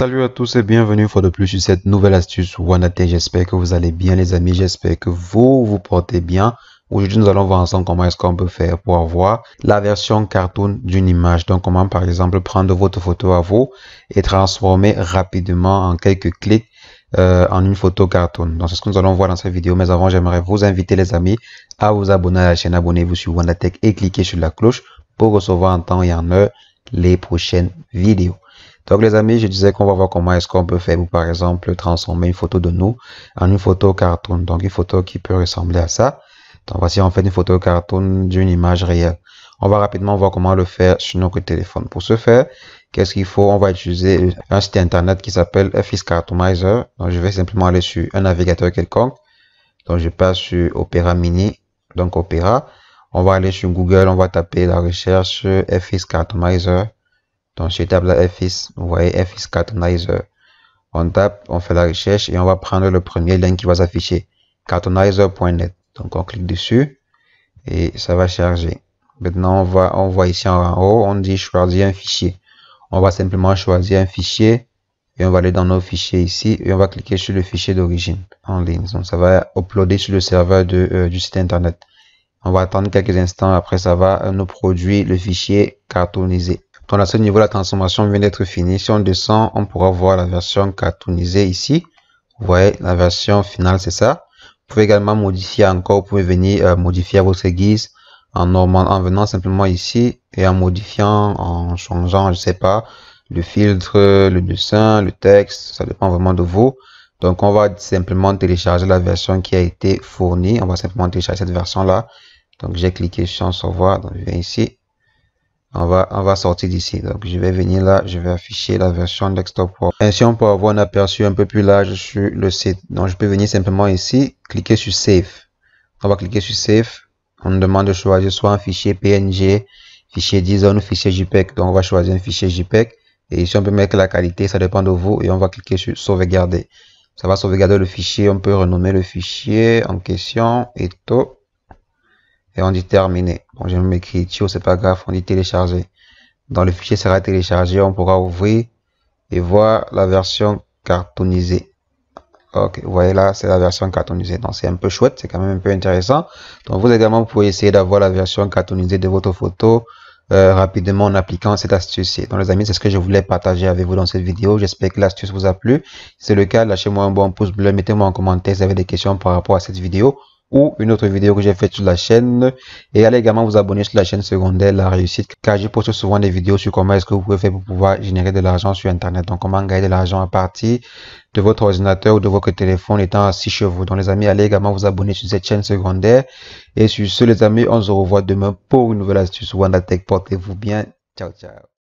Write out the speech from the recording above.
Salut à tous et bienvenue une fois de plus sur cette nouvelle astuce WANATECH J'espère que vous allez bien les amis, j'espère que vous vous portez bien. Aujourd'hui, nous allons voir ensemble comment est-ce qu'on peut faire pour avoir la version cartoon d'une image. Donc, comment par exemple prendre votre photo à vous et transformer rapidement en quelques clics euh, en une photo cartoon. Donc, c'est ce que nous allons voir dans cette vidéo. Mais avant, j'aimerais vous inviter les amis à vous abonner à la chaîne. Abonnez-vous sur Wanatech et cliquez sur la cloche pour recevoir en temps et en heure les prochaines vidéos. Donc les amis, je disais qu'on va voir comment est-ce qu'on peut faire par exemple transformer une photo de nous en une photo cartoon. Donc une photo qui peut ressembler à ça. Donc voici en fait une photo cartoon d'une image réelle. On va rapidement voir comment le faire sur notre téléphone. Pour ce faire, qu'est-ce qu'il faut On va utiliser un site internet qui s'appelle FX Cartoonizer. Donc je vais simplement aller sur un navigateur quelconque. Donc je passe sur Opera Mini, donc Opera. On va aller sur Google, on va taper la recherche FX Cartoonizer. Donc, je table là, vous voyez Fs Cartonizer. On tape, on fait la recherche et on va prendre le premier lien qui va s'afficher. Cartonizer.net. Donc, on clique dessus et ça va charger. Maintenant, on va, on voit ici en haut, on dit choisir un fichier. On va simplement choisir un fichier et on va aller dans nos fichiers ici et on va cliquer sur le fichier d'origine en ligne. Donc, ça va uploader sur le serveur euh, du site internet. On va attendre quelques instants, après ça va euh, nous produire le fichier cartonisé. Donc à ce niveau, la transformation vient d'être finie. Si on descend, on pourra voir la version cartoonisée ici. Vous voyez, la version finale, c'est ça. Vous pouvez également modifier encore, vous pouvez venir euh, modifier vos votre guise en, en venant simplement ici et en modifiant, en changeant, je sais pas, le filtre, le dessin, le texte, ça dépend vraiment de vous. Donc on va simplement télécharger la version qui a été fournie, on va simplement télécharger cette version là. Donc j'ai cliqué sur savoir. donc je viens ici, on va, on va sortir d'ici. Donc, je vais venir là, je vais afficher la version desktop. Ainsi, on peut avoir un aperçu un peu plus large sur le site. Donc, je peux venir simplement ici, cliquer sur Save. On va cliquer sur Save. On nous demande de choisir soit un fichier PNG, fichier JSON ou fichier JPEG. Donc, on va choisir un fichier JPEG. Et ici, on peut mettre la qualité, ça dépend de vous. Et on va cliquer sur Sauvegarder. Ça va sauvegarder le fichier. On peut renommer le fichier en question. Et tout et on dit terminé. Bon, je écrit, Tio, c'est pas grave, on dit télécharger. Dans le fichier sera téléchargé, on pourra ouvrir et voir la version cartonisée. Ok, vous voyez là, c'est la version cartonisée. Donc c'est un peu chouette, c'est quand même un peu intéressant. Donc vous également, vous pouvez essayer d'avoir la version cartonisée de votre photo euh, rapidement en appliquant cette astuce. ci Donc les amis, c'est ce que je voulais partager avec vous dans cette vidéo. J'espère que l'astuce vous a plu. Si c'est le cas, lâchez-moi un bon pouce bleu, mettez-moi en commentaire si vous avez des questions par rapport à cette vidéo ou une autre vidéo que j'ai faite sur la chaîne. Et allez également vous abonner sur la chaîne secondaire La Réussite car je poste souvent des vidéos sur comment est-ce que vous pouvez faire pour pouvoir générer de l'argent sur Internet. Donc comment gagner de l'argent à partir de votre ordinateur ou de votre téléphone étant assis chez vous. Donc les amis, allez également vous abonner sur cette chaîne secondaire. Et sur ce les amis, on se revoit demain pour une nouvelle astuce Wanda Tech. Portez-vous bien. Ciao, ciao.